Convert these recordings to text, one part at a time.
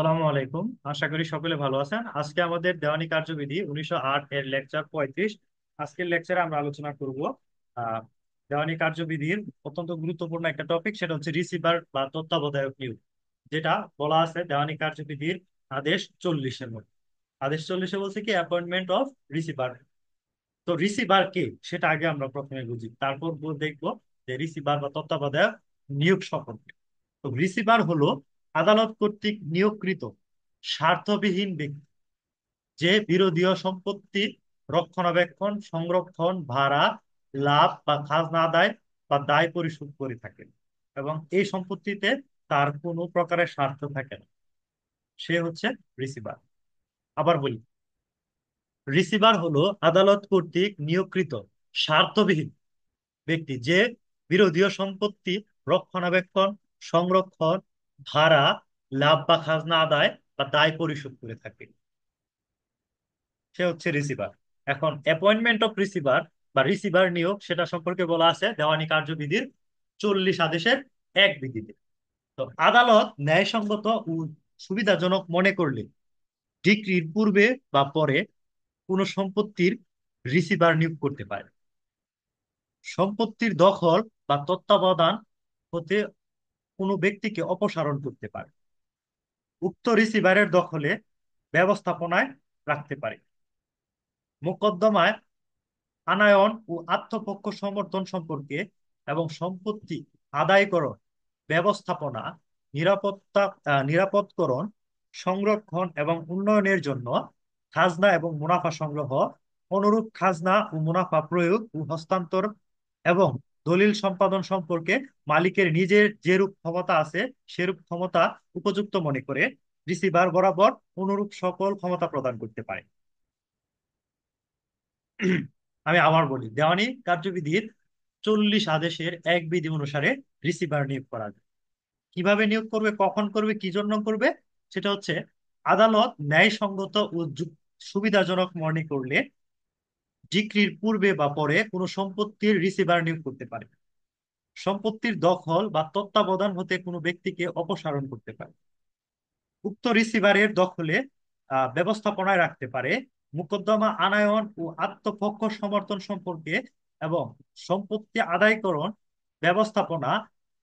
সালামু আলাইকুম আশা করি সকলে ভালো আছেন আজকে আমাদের দেওয়ানি কার্যবিধি উনিশশো এর লেকচার পঁয়ত্রিশ আজকের লেকচারে আমরা আলোচনা করব দেওয়ানি কার্যবিধির অত্যন্ত গুরুত্বপূর্ণ একটা টপিক সেটা হচ্ছে রিসিভার বা তত্ত্বাবধায়ক নিয়োগ যেটা বলা আছে দেওয়ানি কার্যবিধির আদেশ চল্লিশের মধ্যে আদেশ চল্লিশে বলছে কি অ্যাপয়েন্টমেন্ট অফ রিসিভার তো রিসিভার কে সেটা আগে আমরা প্রথমে বুঝি তারপর দেখব যে রিসিভার বা তত্ত্বাবধায়ক নিয়োগ সম্পর্কে তো রিসিভার হলো আদালত কর্তৃক নিয়োগকৃত স্বার্থবিহীন ব্যক্তি যে বিরোধীয় সম্পত্তি রক্ষণাবেক্ষণ সংরক্ষণ ভাড়া লাভ বা খাজনা আদায় বা দায় পরিশোধ করে থাকেন এবং এই সম্পত্তিতে তার কোনো প্রকারের স্বার্থ থাকে না সে হচ্ছে রিসিভার আবার বলি রিসিভার হলো আদালত কর্তৃক নিয়োগকৃত স্বার্থবিহীন ব্যক্তি যে বিরোধীয় সম্পত্তি রক্ষণাবেক্ষণ সংরক্ষণ ভাড়া লাভ বা খাজনা আদায় বা দায় পরিশোধ করে থাকে সে হচ্ছে রিসিভার এখন অ্যাপয়েন্টমেন্ট অফ রিসিভার বা রিসিভার নিয়োগ সেটা সম্পর্কে বলা আছে দেওয়ানি কার্যবিধির চল্লিশ আদেশের এক বিধিতে তো আদালত ন্যায়সঙ্গত ও সুবিধাজনক মনে করলে ডিক্রির পূর্বে বা পরে কোনো সম্পত্তির রিসিভার নিয়োগ করতে পারে সম্পত্তির দখল বা তত্ত্বাবধান হতে কোনো ব্যক্তিকে অপসারণ করতে পারে উক্ত রিসিভারের দখলে ব্যবস্থাপনায় রাখতে পারে মোকদ্দমায় আনায়ন ও আত্মপক্ষ সমর্থন সম্পর্কে এবং সম্পত্তি আদায়করণ ব্যবস্থাপনা নিরাপত্তা নিরাপদকরণ সংরক্ষণ এবং উন্নয়নের জন্য খাজনা এবং মুনাফা সংগ্রহ অনুরূপ খাজনা ও মুনাফা প্রয়োগ ও হস্তান্তর এবং দলিল সম্পাদন সম্পর্কে মালিকের নিজের যেরূপ ক্ষমতা আছে সেরূপ ক্ষমতা উপযুক্ত মনে করে রিসিভার বরাবর অনুরূপ সকল ক্ষমতা প্রদান করতে পারে আমি আবার বলি দেওয়ানি কার্যবিধির চল্লিশ আদেশের এক বিধি অনুসারে রিসিভার নিয়োগ করা যায় কিভাবে নিয়োগ করবে কখন করবে কি জন্য করবে সেটা হচ্ছে আদালত ন্যায়সঙ্গত ও সুবিধাজনক মনে করলে ডিক্রির পূর্বে বা পরে কোনো সম্পত্তির রিসিভার নিয়োগ করতে পারে সম্পত্তির দখল বা তত্ত্বাবধান হতে কোনো ব্যক্তিকে অপসারণ করতে পারে উক্ত রিসিভারের দখলে ব্যবস্থাপনায় রাখতে পারে মোকদ্দমা আনায়ন ও আত্মপক্ষ সমর্থন সম্পর্কে এবং সম্পত্তি আদায়করণ ব্যবস্থাপনা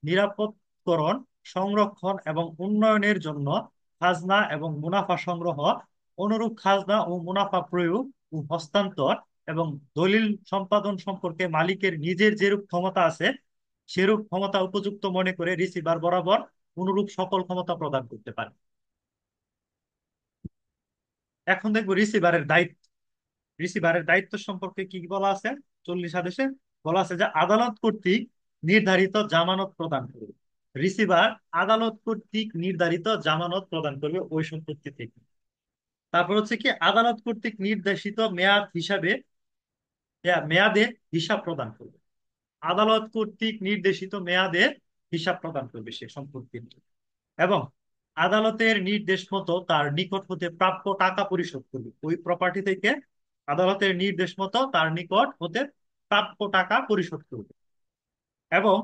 নিরাপদকরণ সংরক্ষণ এবং উন্নয়নের জন্য খাজনা এবং মুনাফা সংগ্রহ অনুরূপ খাজনা ও মুনাফা প্রয়োগ ও হস্তান্তর এবং দলিল সম্পাদন সম্পর্কে মালিকের নিজের যেরূপ ক্ষমতা আছে সেরূপ ক্ষমতা উপযুক্ত মনে করে রিসিভার বরাবর অনুরূপ সকল ক্ষমতা প্রদান করতে পারে এখন দেখব রিসিভারের দায়িত্ব রিসিভারের দায়িত্ব সম্পর্কে কি বলা আছে চল্লিশ আদেশে বলা আছে যে আদালত কর্তৃক নির্ধারিত জামানত প্রদান করবে রিসিভার আদালত কর্তৃক নির্ধারিত জামানত প্রদান করবে ওই সম্পত্তি থেকে তারপর হচ্ছে কি আদালত কর্তৃক নির্দেশিত মেয়াদ হিসাবে হ্যাঁ, মেয়াদে হিসাব প্রদান করবে আদালত কর্তৃক নির্দেশিত মেয়াদে হিসাব প্রদান করবে সে সম্পত্তির এবং আদালতের নির্দেশ মতো তার নিকট হতে প্রাপ্য টাকা পরিশোধ করবে ওই প্রপার্টি থেকে আদালতের নির্দেশ মতো তার নিকট হতে প্রাপ্য টাকা পরিশোধ করবে এবং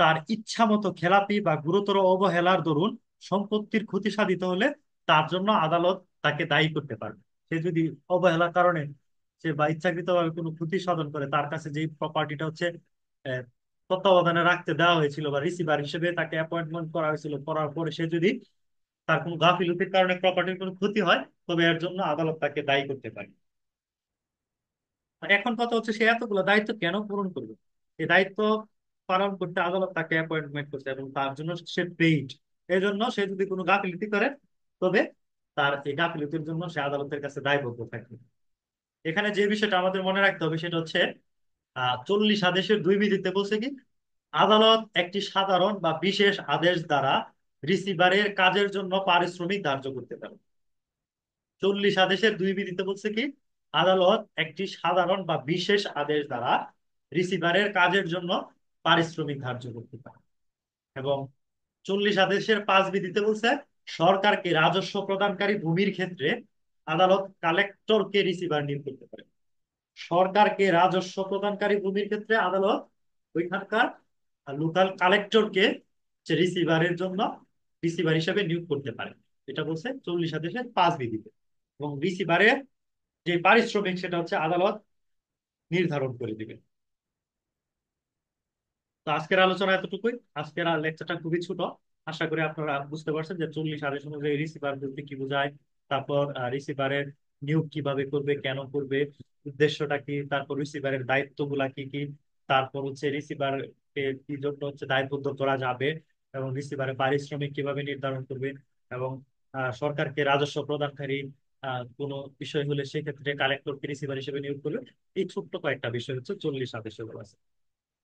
তার ইচ্ছা মতো খেলাপি বা গুরুতর অবহেলার দরুন সম্পত্তির ক্ষতি সাধিত হলে তার জন্য আদালত তাকে দায়ী করতে পারবে সে যদি অবহেলার কারণে সে বা ইচ্ছাকৃতভাবে কোনো ক্ষতি সাধন করে তার কাছে যে প্রপার্টিটা হচ্ছে তত্ত্বাবধানে রাখতে দেওয়া হয়েছিল বা রিসিভার হিসেবে তাকে অ্যাপয়েন্টমেন্ট করা হয়েছিল করার পরে সে যদি তার কোনো গাফিলতির কারণে প্রপার্টির কোনো ক্ষতি হয় তবে এর জন্য আদালত তাকে দায়ী করতে পারে এখন কথা হচ্ছে সে এতগুলো দায়িত্ব কেন পূরণ করবে এই দায়িত্ব পালন করতে আদালত তাকে অ্যাপয়েন্টমেন্ট করছে এবং তার জন্য সে পেইড এই জন্য সে যদি কোনো গাফিলতি করে তবে তার এই গাফিলতির জন্য সে আদালতের কাছে দায়বদ্ধ থাকবে এখানে যে বিষয়টা আমাদের মনে রাখতে হবে সেটা হচ্ছে চল্লিশ আদেশের দুই বিধিতে বলছে কি আদালত একটি সাধারণ বা বিশেষ আদেশ দ্বারা রিসিভারের কাজের জন্য পারিশ্রমিক ধার্য করতে পারে চল্লিশ আদেশের দুই বিধিতে বলছে কি আদালত একটি সাধারণ বা বিশেষ আদেশ দ্বারা রিসিভারের কাজের জন্য পারিশ্রমিক ধার্য করতে পারে এবং চল্লিশ আদেশের পাঁচ বিধিতে বলছে সরকারকে রাজস্ব প্রদানকারী ভূমির ক্ষেত্রে আদালত কালেক্টরকে রিসিভার নিয়োগ করতে পারে সরকারকে রাজস্ব প্রদানকারী ভূমির ক্ষেত্রে আদালত ওইখানকার লোকাল কালেক্টরকে রিসিভারের জন্য রিসিভার হিসেবে নিয়োগ করতে পারে এটা বলছে চল্লিশ আদেশের পাঁচ বিধিতে এবং রিসিভারের যে পারিশ্রমিক সেটা হচ্ছে আদালত নির্ধারণ করে দিবে তো আজকের আলোচনা এতটুকুই আজকের লেকচারটা খুবই ছোট আশা করি আপনারা বুঝতে পারছেন যে চল্লিশ আদেশ অনুযায়ী রিসিভার বলতে কি বোঝায় তারপর রিসিভারের নিয়োগ কিভাবে করবে কেন করবে উদ্দেশ্যটা কি তারপর রিসিভারের গুলা কি কি তারপর হচ্ছে রিসিভার কি জন্য হচ্ছে দায়বদ্ধ করা যাবে এবং রিসিভারের পারিশ্রমিক কিভাবে নির্ধারণ করবে এবং সরকারকে রাজস্ব প্রদানকারী কোনো বিষয় হলে সেক্ষেত্রে কালেক্টরকে রিসিভার হিসেবে নিয়োগ করবে এই ছোট্ট কয়েকটা বিষয় হচ্ছে চল্লিশ আদেশ আছে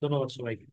ধন্যবাদ সবাইকে